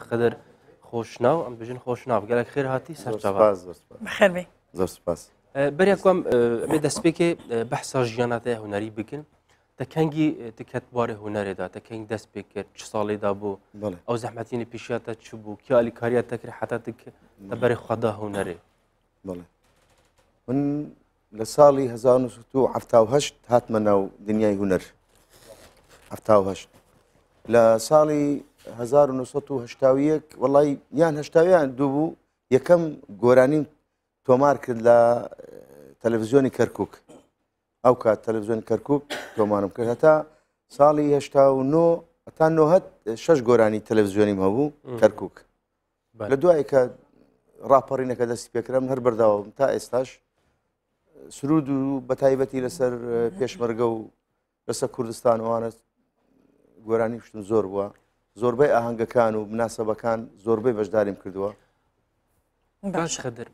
خدر خوشناو ام بجن خوشناو گلک خیر هاتی سر جواب سپاس بخیر بی زور سپاس بر یکم می دست بی که بحث جیانات هنری بکن تکنگی تکت بار هنری دا تکنگ دست بی کرد چه سالی دا بو بله. او زحمتین پیشیاتا چه بو کی آلی کاریاتا کری حتا تک بر خدا هنری بله من لسالی هزار و ستو و هشت هات منو دنیای هنر و هشت لسالی 1970 وڵی یان هشتاویان دوو بوو یەکەم گۆرانیم تۆمار کرد لە تەلەڤزیۆنی کەرکک ئەو کات تەلەڤزیۆنی کەرکک تۆمانم کرد هەتا ساڵی هێشتا و نۆ تا نۆهت شش گۆرانی تەلەڤزیۆنیم هەبوو کەرکک لە دوای کە ڕاپەڕینەکە دەستی پێکرم هەر بەرداوم تا ئێستاش سرود و بە تایبەتی لەسەر پێشمەرگە و لەسەر کوردستان وانە گۆرانی شتم زۆر بووە زۆربەی ئاهنگەکان و مناسبەکان زۆربەی بەشداریم کردووە باش خدر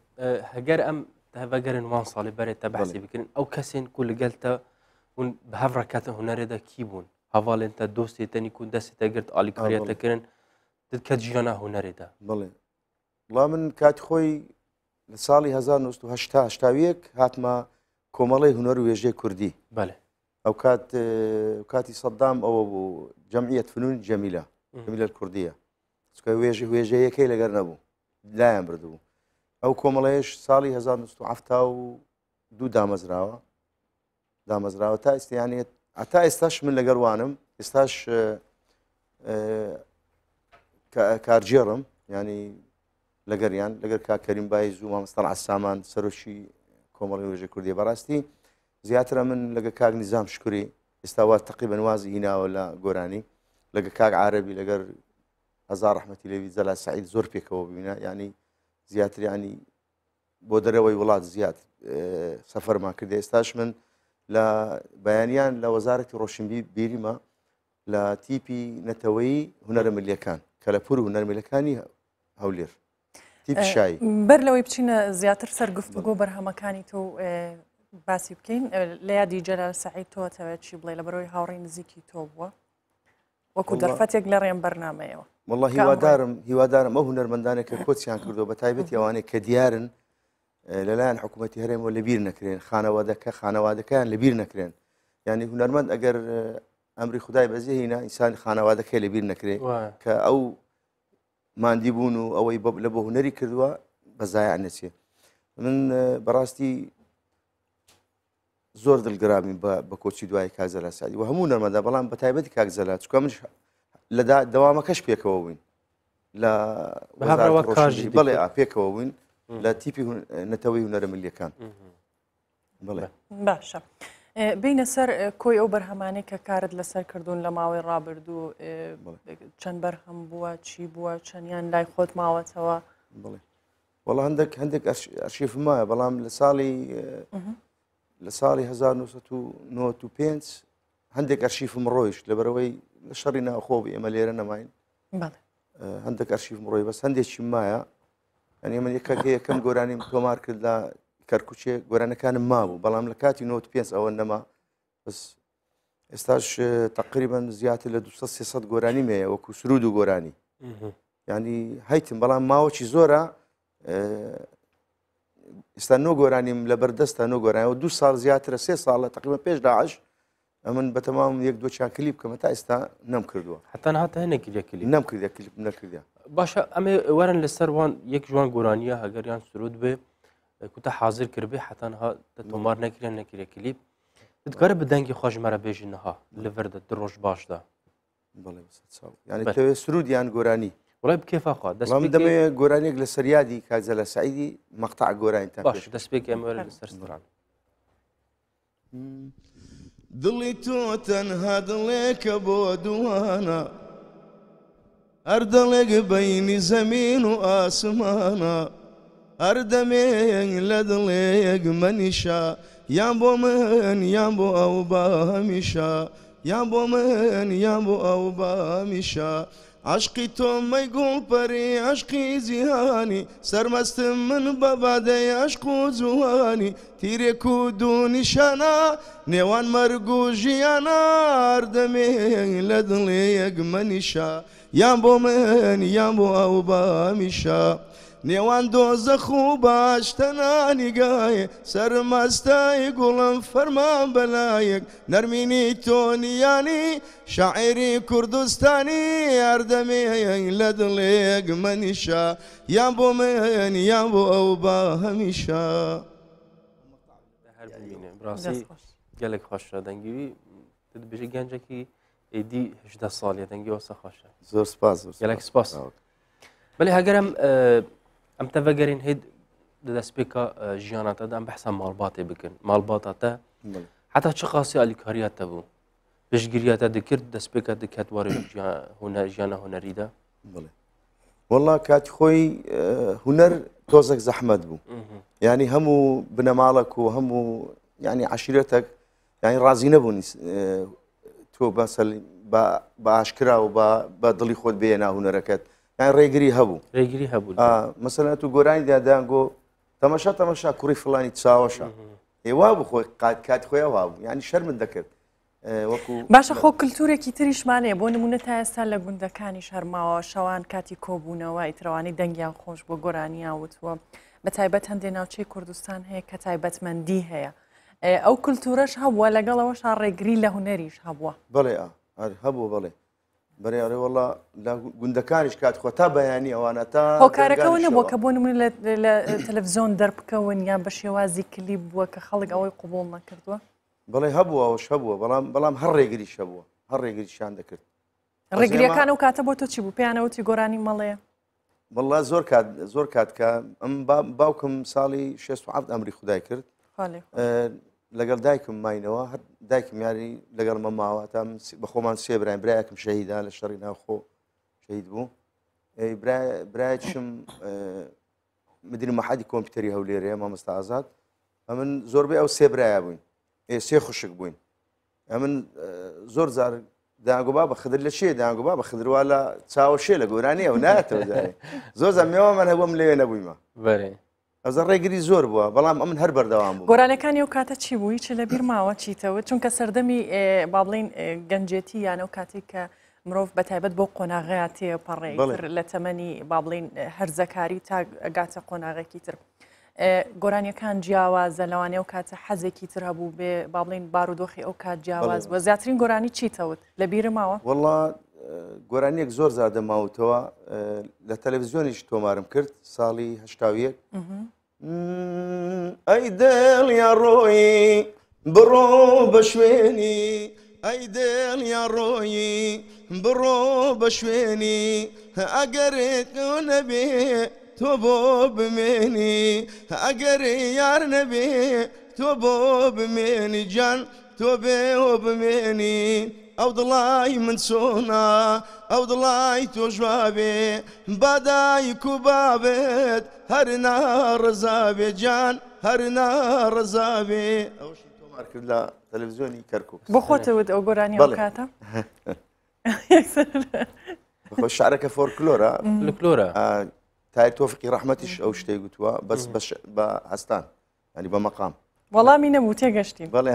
هەگەر ئەم هەبەگەرن وان ساڵی بەرێتە بەسی بکردن ئەو کەسێن کو لەگەلتە بەهڕکاتە هوەرێدا کی بوون هەواڵێنتە دۆستی تەنی کو دەستێتە گرت ئالیکاریەتەکردن دکە ژیانە هوەرێدا بڵێ بڵام من کات خۆی لە ساڵی 1970 هاتمە کۆمەڵی هوەر و وێژێ کوردی بەێ ئەو کات کاتی سەددام ئەوە بوو جەمعیت فنون جەمیلە میلەت کوردیە چکە وێژی وێژەیەەکەی لەگەر نەبوو لایەن بردبوو ئەو کۆمەڵەیەش ساڵی 1970 و دوو دامەزراوە دامەزراوە تا ئستیانێت ئەتا ئێستاش من لەگەروانم ئێستاش کارجێڕم ینی لەگەریان لەگەر کاکەریم بای زوو مامستان عسامان سەرۆشی کۆمەڵی وێژە کوردی بەڕاستی زیاترە من لەگە کاک نیزام شکری ئێستاوا تقی بەنوازی هیناوە لە گۆرانی لەگە کاک عربی لەگەر هزار رححمەتی لەوی جەلا سعید زۆر پێکەوە ببینە ینی زیاتریانی بۆ دەرەوەی وڵات زیات سەفەرمان کردی ئێستاش من لە بەیانیان لە وەزارەتی ڕۆشنبی بیریمە لە تیپی نەتەوەی هوەرە ملیەکان کە لە پور و نەرمیلەکانی هەولێر تیپشایی بەر لەوەی بچینە زیاتر سەرگفتگۆ بەرهەمەکانی تۆ باسی بکەین لە یادی جەرە سعید تۆ تەوێت چی بڵێ لە بەرەوەی هاوڕی نزیکی تۆ بووە وەکو دەرفەتێک لە ڕێن بەرنمەیەەوە والله هیوادارم هیوادارم ئەو هوەرمەندانێکە کۆچیان کردو بە تایبەتی ئەوانەیە کە دیارن لەلایەن حکوومەتتی هەرێمەوە لەبیر نەکرێن خانەوادەکە خانەوادەکەیان لەبیر نەکرێن یعنی هوەرمەند ئەگەر ئەمری خدای بەزیهینە ئینسانی خانەوادەکەی لەبیر نەکرێت کە ئەو مادی بوون و ئەوەی لە بۆ هوەری کردووە بەزایان نەچێت من بەڕاستی زۆر دڵگرامی بە کۆچی دوای کاگزەلاسادی و هەموو نەرمەدا بەڵام بە تایبەتی کاگزەلا چکە منش لە دەوامەکەش پێکەوە بووین لە کاژی بڵێ پێکەوە بووین لە تیپی نەتەوەی هوەرە ملیەکان بڵێ باشە. بینە سەر کۆی ئەو بەرهەمانەی کە کارت لەسەر کردوون لە ماوەی ڕابردوو چەند بەرهەم بووە چی بووە چەندیان لای خۆت ماوەتەوە بڵێ وەڵ هەندێک هەندێک ئەشیف مایە بەڵام لە ساڵی لە ساڵی 1995 هەندێک ئەرشیفم ڕۆیش لەبەرەوەی لە شەڕی ناوخۆبی ئێمە لێرە نەماین هەندێک ئەرشیفم ڕۆی بەس هەندێکی مایە ئەنی من یەکەکە یەکەم گۆرانیم تۆمار کرد لە کەرکوچێ گۆرانەکانم مابوو بەڵام لە کاتی 95 ئەوە نەما بەس ئێستاش تقریبان زیاتر لە 200 گۆرانی مێ وەکو سرود و گۆرانی ینی هەیتم بەڵام ماوەی زۆرە ئێستا نۆگۆرانیم لە بەردەستە نۆگۆرانەوە دو ساڵ زیاترە سێ ساڵە تقریبا پێش داعش ئەمن بە تەمام یەک دو چاکلیب کەمە تا ئێستا نەم کردووە هەتا هاتە هەنێکیلەکلی نەم کردە کلیب نەکردە باشە ئەمێ وەرن لەسەر وان یەک جوان گۆرانیە هەگەریان سرود بێ کوتە حاضر کردێ حتان ها تۆمار نەکرێن نەکرێ کلیب دگەرە بدەنگی خۆشمەرە بێژی نەها لەڤەردە درۆژ باشدا بڵێ سرودیان گۆرانی ڕێ كيف خوا دەستم دەمێ گۆرانێک لە سریادی کازە لە مقطع مەقطع گۆرانی باش دسبيك يا ئەمە السرسران سران دڵی تۆ تەنها بودوانا بۆ دووانە هەر دەڵێک بەینی زەمین و يا هەر دەمێنگ لە دڵێک من يا بو ئەو بە هەمیشە یان بۆ من يا بو ئەو بە هەمیشە عشقی تۆمەی گوڵپەری عشقی زیهانی سەرمەستم من بەبادەی عشق و جوانی تیرێک و دوونیشانە نێوان مەرگ و ژیاناردەمێنگ لە دڵێ یەک مەنیشە یان بۆ من یان بۆ ئەو بامیشە. نێوان دۆزەخ و باشتەنانی گایە سەرمەستای گوڵم فەرمان بەلایەک نەرمینی تۆنیانی شاعری کوردستانی یاردەمێن لە دڵێک مەنیشە یان بۆ مێن یان بۆ ئەو با هەمیشە ڕاستی گەلێک خۆشە دەنگوی بژی گەنجێکی ئیدی هدە ساڵیە دەنگی وەسە خۆشە زور سپاس گەلێک سپاس بەێ هەگەرم آه. ئەم تەڤگەرین هێد دەدەست پێکە ژیانەتەدا ئەم بەحسە ماڵباتێ بکەن ماڵباتە حتا چ قاسی ئالیکاریاتە بوو پشگیریاتە دەکرد دەستپێکە دەکات وارێ ژیانە هوەریدا بڵێ وەڵا کاتی خۆی هوەر تۆزێک زەحمد بوو ینی هەموو بنەماڵک و هەموو ینی عشرەتێک ینی ڕازی نەبوون تۆ بە باشکرا و بە دڵی خۆت بێنە هوەرەکەت یان ڕێگری هەبوو ڕێگری هەبوو مەسەلا تو گۆرانی دادانگۆ تەمەشا تەمەشا کوڕی فڵانی چاوەشە هێوا بوو خۆی قات کات خۆیان وابوو ینی شەرمن دەکرد باشە خۆ کللتورێکی تریشمانەیە بۆ نمونە تا ئێستا لە گوندەکانی شەرماوە شەوان کاتی کۆبوونەوە ئیترەوانی دەنگیان خۆش بۆ گۆرانیا وتوە بە تایبەت هەندێ ناوچەی کوردستان هەیە کە تایبەتمەندی هەیە ئەو کللتورەش هەبووە لەگەڵەوەش ڕێگری لە هوەریش هەبووە بڵێ هەبوو بڵێ بەێڕێ وڵا گوندەکانیش کات خۆ تا بەیانی ئەوانە تا هۆکارەکەەوە نەبوو کە بۆن من لە تەلەڤزیۆن دەربکەون یان بە شێوازی کلی بووە کە خەڵک ئەوەی قوبڵ نەکردووە بەڵێ هەبوو ئەوش هەبووە بەڵام بەڵام هەر ڕێگری شەبووە هەر ڕێگریشان دەکرد ڕێگریەکان و کاتە بۆ تۆ چی بوو پێیانەوەتی گۆرانی مەڵەیە بەڵا زۆر کات زۆر کاتکە ئەم باوکم ساڵی 16 ئەمری خدای کرد لەگەڵ دایکم ماینەوە هەر دایکم یاری يعني لەگەڵ مە ماوە تا بەخۆمان سێ برای برایەکم شەهیدا لە شەڕی ناوخۆ شەید بوو برایەکشم مدیر مەحادی کۆمپیوتەری هەولێرەیە مامەستا ئازاد ئە من زۆربەی ئەو سێ برایە بووین سێ خوشک بووین ئە من زۆر زار داگوبا بە خدر بابا شێ داگوبا بە خدروا لە چاوەشێ لە گۆرانی ئەو ناتەوە زۆر زەمیەوە من هەبووم لێوێ نەبوویمە بەێ ئەزە ڕێگری زۆر بووە بەڵام ئەمن هەر بەردەوام بوو گۆرانەکانی و کاتە چی بووی چی لەبییر ماوە چیتەوە چونکە سەردەمی با بڵین گەنجێتی یانە و کاتێک کە مرۆڤ بەتایبەت بۆ قۆناغەیاتێ پەڕێ لە تەمەنی با بڵین هەرزەکاری تا گاتە قۆناغێکی تر گۆرانیەکان جیاوازە لەوانێ و کاتە حەزێکی تر هەبوو بێ با بڵین بارودۆخی ئەو کات جیاواز وە زیاترین گۆرانی چیتەوت لەبییر ماوە وڵات گۆرانیەک زۆر زادەماوتەوە لە تەلەڤزیۆنیش تۆمارم کرد ساڵی هەشتاویەک ئەی دڵیا ڕۆی بڕۆ بە شوێنی ئەی دڵیا ڕۆی بڕۆ بە شوێنی ئەگەرێت نەبێ تۆ بۆ بمێنی ئەگەری یار نەبێ تۆ بۆ بمێنی جان تۆ بێ بمێنی ئەو دڵای من چۆنا ئەو دڵای تۆژوابێ بادایک و بابێت هەرنا ڕزابێ جان هەرنا ڕزابێ ئەوش تۆمار کرد لە تەلەڤزیۆنی کەرکک بخۆتەوت ئەو گۆرانی کاتە شارەکە فۆرکلۆرە لکلۆرە تای تۆفقی ڕحمەتیش ئەو شتێک گوتووە بەس بە هەستان ینی بە مەقام وەڵامی نەبوو تێگەشتی بەڵێ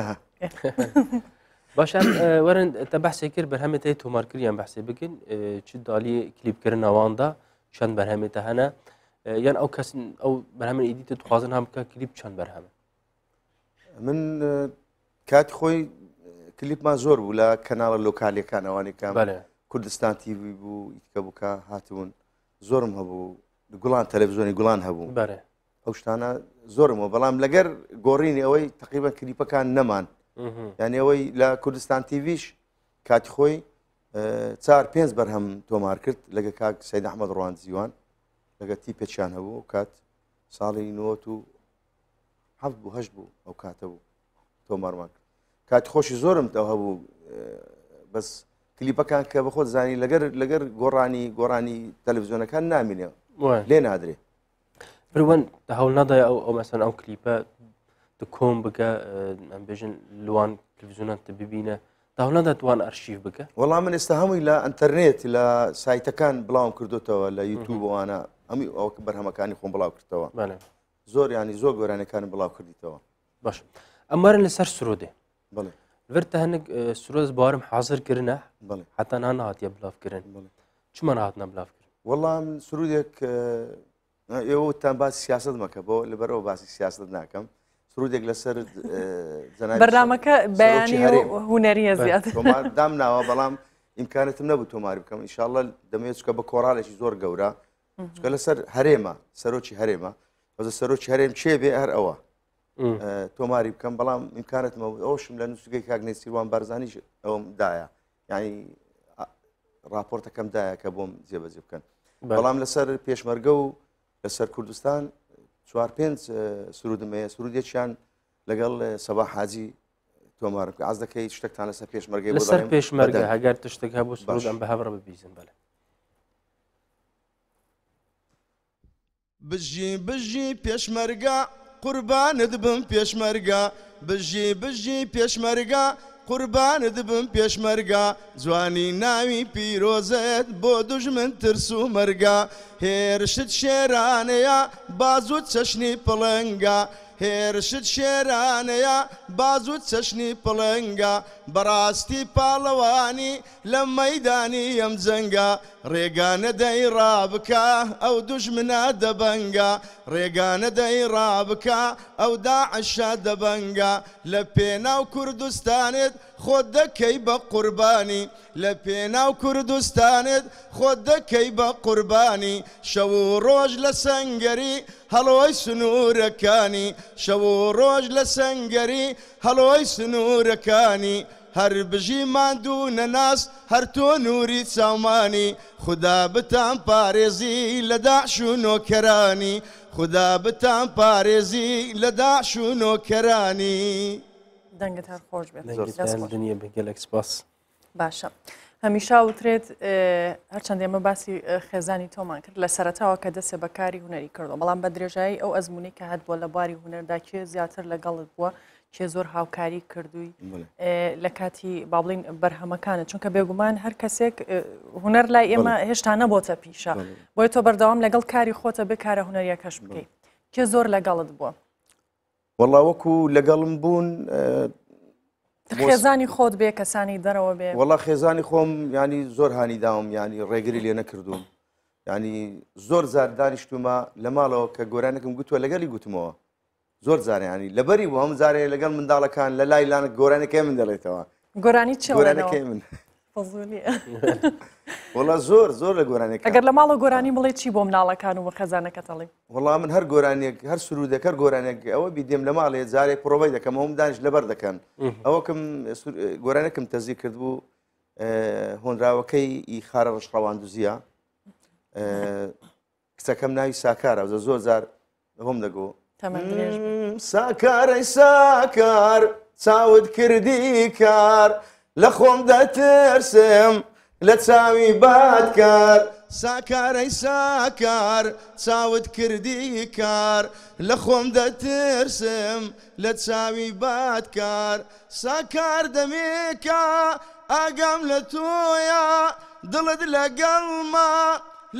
باشان وەرن تە بەحسێ کرد بەرهەمێتی تۆمارکریان بەحسێ بکەن چ دالی کلیپکردن ئەواندا چەند بەرهەمێتە هەنا یان ئەو کەس ئەو بەرهەمە ئیدیتە دخوازن هەم بکە کلیپ چەند بەرهەمە من کات خۆی کلیپمان زۆر بوو لە کەناڵە لۆکالەکان ئەوانێکان کوردستان تیوی بوو ئیتکە بووکە هاتبوون زۆرم هەبوو گوڵان تەلەڤزیۆنی گوڵان هەبوو ئەو شتانە زۆرمەوە بەڵام لەگەر گۆڕینی ئەوەی تقریبە کلیپەکان نەمان یعنی ئەوەی لە کوردستان تیڤش کاتی خۆی چار پێنج بەرهەم تۆمار کرد لەگە کاک سید ئەحمەد ڕوان زیوان لەگە تی پێچیان هەبوو کات ساڵی نوۆت و هەفت بوو هەشت بوو ئەو کاتە بوو تۆمارمان کرد کات خۆشی زۆرم ئەو هەبوو بەس کلیپەکان کە بە خۆت زانی لەگەر لەگەر گۆڕانی گۆڕانی تەلەڤزیۆنەکان نامینێ لێ نادرێ بروەن هەوڵ نادای ئەو ئەو مەسەن ئەو کلیپە کۆم بکە ئەمبێژن لوان تلویزیونان ببینە داوڵان دەتوان ئەرشیف بکە وەڵام من ئێستا هەمووی لە ئەتەرنێت لە سایتەکان بڵاو کردوتەوە لە یوتوبوانە ئەمی ئەو بەرهەمەکانی خۆم بڵاو کردەوە زۆر ینی زۆر گۆرانەکانی بڵاو کردیتەوە باش ئەمارن لەسەر سرودێ بڵێ ورتە هەنێک سرۆز بارم حاضر کردە حتا نان هااتە بڵافکردن چمان هاتنە بڵافکردن وەڵام سرودێک ئێوەتان باسی سیاست مەکە بۆ لەبەرەوە باسی سیاست ناکەم سرودێک لەسەر بەرنمەکە بەیانی هوەریە زیات دام ناوە بەڵام ئیمکانتم نەبوو تۆماری بکەم ئینشاءله دەمەوێت چکە بە کۆڕالێکی زۆر گەورە چکە لەسەر هەرێمە سەرۆکی هەرێمە بەزە سەرۆکی هەرێم چێ بێ هەر ئەوە تۆماری بکەم بەڵام ئیمکانت ئەوشم لە نووسگەی کاگنەی سیروان بارزانانی ئەوم دایە یعنی راپۆرتەکەم دایە کە بۆم جێبەجێ بکەن بەڵام لەسەر پێشمەرگە و لەسەر کوردستان چوار پێنج سرودمەیە سرودێکیان لەگەڵ سەبا حاجی تۆمار ئاز دەکەی شتێکتان لەسەر پێشمەرگی لەسەر پێشمەرگە هەگەر تشتێک هەبوو سرودم بە هەبڕە ببیزن بەلێ بژی بژی پێشمەرگە قوربانت بم پێشمەرگە بژی بژی پێشمەرگە قوربانت بم پێشمەرگا جوانی ناوی پیرۆزێت بۆ دوژمن ترس و مەرگا هێرشت شێرانەیە بازوو چەشنی پڵنگا هێرشت شێرانەیە بازوو چەشنی پڵنگە بەڕاستی پاڵەوانی لە مەدانی ئەم جەنگە ڕێگانە دەی ڕابکە ئەو دوژمنە دەبەنگە ڕێگانە دەی ڕابکە ئەو داعشە دەبەنگە لە پێناو کوردستانت خۆت دەکەی بە قوربانی لە پێناو کوردستانت خۆت دەکەی بە قوربانی شەو و ڕۆژ لە سنگەری هەڵۆی سنوورەکانی شەو و ڕۆژ لە سنگەری هەڵۆی سنوورەکانی هەر بژی مادوو نەناس هەر تۆ نووری چاومانی خدا بتان پارێزی لە داعش و نۆکەرانی خدا بتان پارێزی لە داعش و نۆکەرانی دەنگت هەر خۆش بێت دنیا بگەلێک سپاس باشە. هەمیشا وترێت هەرچەند ئێمە باسی خێزانی تۆمان کرد لە سەرتاوە کە دەسێ بەکاری هوەری کردەوە بەڵام بە درێژایی ئەو ئەزمموی کە هەت بووە لە بواری هوەردا کێ زیاتر لەگەڵت بووە کێ زۆر هاوکاری کردووی لە کاتی باڵین بەرهەمەکانە چونکە بێگومان هەر کەسێک هوەر لای ئێمە هێشتا نەبۆتە پیشە بۆی تۆ بەردەوام لەگەڵ کاری خۆتە بکارە هوەریەکەش بکەیت کێ زۆر لەگەڵت بووە وەڵا وەکو لەگەڵم بوون خێزانی خۆت بێ کەسانی دەرەوە بێ وەڵا خێزانی خۆم ینی زۆر هاانی داوم ینی ڕێگری لێ نەکردوم ینی زۆر زار دانیشتومە لە ماڵەوە کە گۆرانەکەم گوتووە لەگەلی گوتمەوە زۆر زارانی لەبەری بۆ هەم زارێ لەگەڵ منداڵەکان لە لای لانە گۆرانەکەی من دەڵێتەوە گۆرانی چ گۆرانەکەی من وڵا زۆر زۆر لە گۆرانێک ئەگەر لە ماڵە گۆرانی بڵێ چی بۆ مناڵەکان و بە خەزانەکە تەڵێ وڵا من هەر گۆرانێک هەر سرود دەکە گۆرانێک ئەوە بیدێم لە ماڵێ جارێک پڕۆبی دەکەم ئەوم دانیش لەبەر دەکەن ئەوەکەم گۆرانەکەم تەزی کرد بوو هۆنراوەکەی ئی خارە ڕشڕەوان دوزیە کچەکەم ناوی ساکارە زۆر زار هەم دەگۆ ساکارەی ساکار چاوت کردی کار. لە خۆم دەترسم لە چاوی بادکار ساکارەی ساکار چاوت کردی کار لە خۆم دەترسم لە چاوی بادکار ساکار دەمێکا ئاگام لە تۆیە دڵت لەگەڵما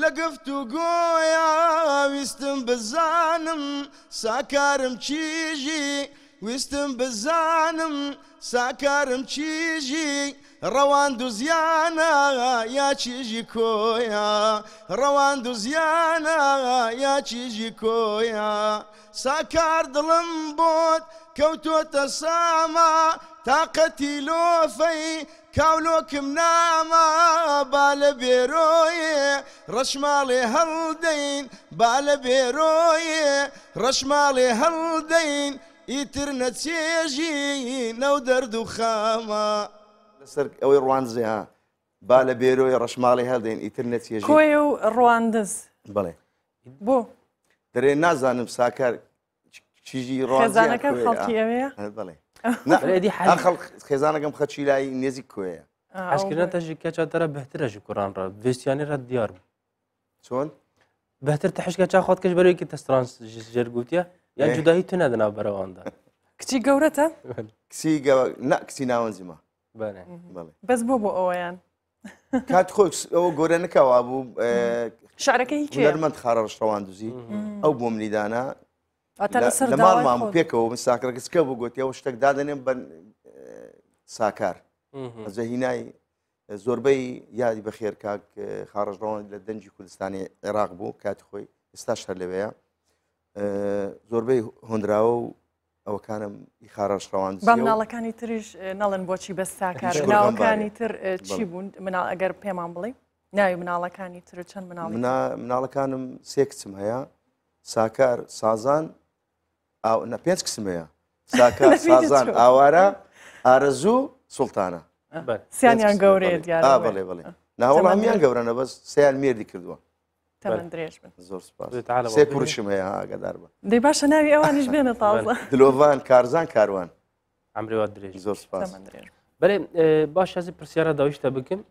لە گەفت و گۆیا ویستم بزانم ساکارم چیژی ویستم بزانم ساکارم چیژی ڕەوان و زیانە یا چیژی کۆیا ڕەوان و زیانە یا چیژی کۆیا ساکار دڵم بۆت کەوتۆتە ساما تاقەتی لۆفەی کاولۆکم نامە با لە بێرۆیە ڕەشماڵێ هەڵدەین با لە بێرۆیە ڕەشماڵێ هەڵدەین يترنا تسيجينا ودرد وخاما لسر اوي رواندزي ها بالا بيرو يرش مالي هادين يترنا تسيجي كويو رواندز بله بو تري نازان مساكر چیجی روان خزانه کم خالقیه میه بله نه ادی اخل خزانه کم خدشی لای نیزی کویه آه، عشکر تجي كاتشا ترى چه تره بهتره جو کران را ویسیانی را دیار چون بهتر تحش که چه خود کش برای تسترانس جرگوتیه یان جودایی تو نەدەنا بەرەواندا کچی گەورەتە کسی کچی ناوەنجیمە بەس بۆ بۆ ئەوەیان کات خۆ ئەوە گۆرە نکەوا بوو شارەکە هیچ هەرمەند خارە ڕشتەوان دوزی ئەو بۆ ملیدانە لەماڵمان پێکەوە من ساکرەکەسکە بوو گوتی ئەو شتێک دادنێن بە ساکار ئەزە هینایی زۆربەی یادی بەخێر کاک خارڕژڕەوە لە دەنجی کوردستانی عێراق بوو کاتی خۆی ئێستا شەر لەوەیە زۆربەی هۆنراوە و ئەوەکانم ئیخارەش ڕەوان مناڵەکانی تریش نەڵێن بۆچی بەستاکار ناوەکانی تر چی بوون منال ئەگەر پێمان بڵێ ناوی مناڵەکانی تر چەند مناڵ مناڵەکانم سێ کچم هەیە ساکار سازان نە پێنج کسم هەیە ساکار سازان ئاوارە ئارەزوو سوڵتانە سیانیان گەورێت بڵێ بڵێ ناوەڵامیان گەورەنە بەس سیان مێردی کردووە تەمەند درێژ بن زۆر سپاس سێ کوڕشم هەیە ئاگادار بە دەی باشە ناوی ئەوانیش بێنە تازە دلۆڤان کارزان کاروان ئەمرێوە درێژ زۆر سپاس بەێ باش ئەزی پرسیارە داویشتە بکەم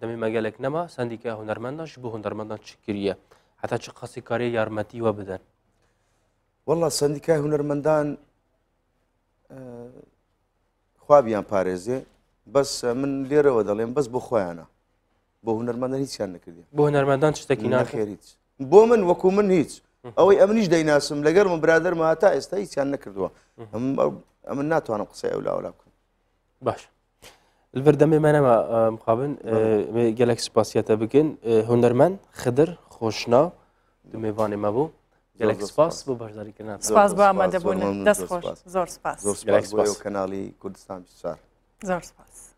دەمی مەگەلێک نەما سندیکە هوەرمەنداش بۆ هوەرمەندان چ کریە هەتا چ قەسی کاری یارمەتی وە بدەن وەڵا سندیکای هوەرمەندان خوابیان پارێزێ بەس من لێرەوە دەڵێم بەس بۆ خۆیانە بۆ هوەرمەندە هیچیان نکردی بۆ هەرمەندان شتێکی ناخێریت بۆ من وەکو من هیچ ئەوەی ئەمنیش دەیناسم لەگەر من برادەرمە تا ئێستا هیچیان نکردووە ئەمن ناتوانم قسەی ئەو لاوەلا بکەم باش بەردەمێ منەمە مخابن گەلک سپاسیەتە بگن هوەرمەند خدر خۆشنا دوێوانێ مەبوو گەلک سپاس بۆ بەشداریکردنا سپاس بۆ ئامادەبوون دەست خۆش زۆر سپاس زۆر سپاس بۆ کەناڵی کوردستان سار زۆر سپاس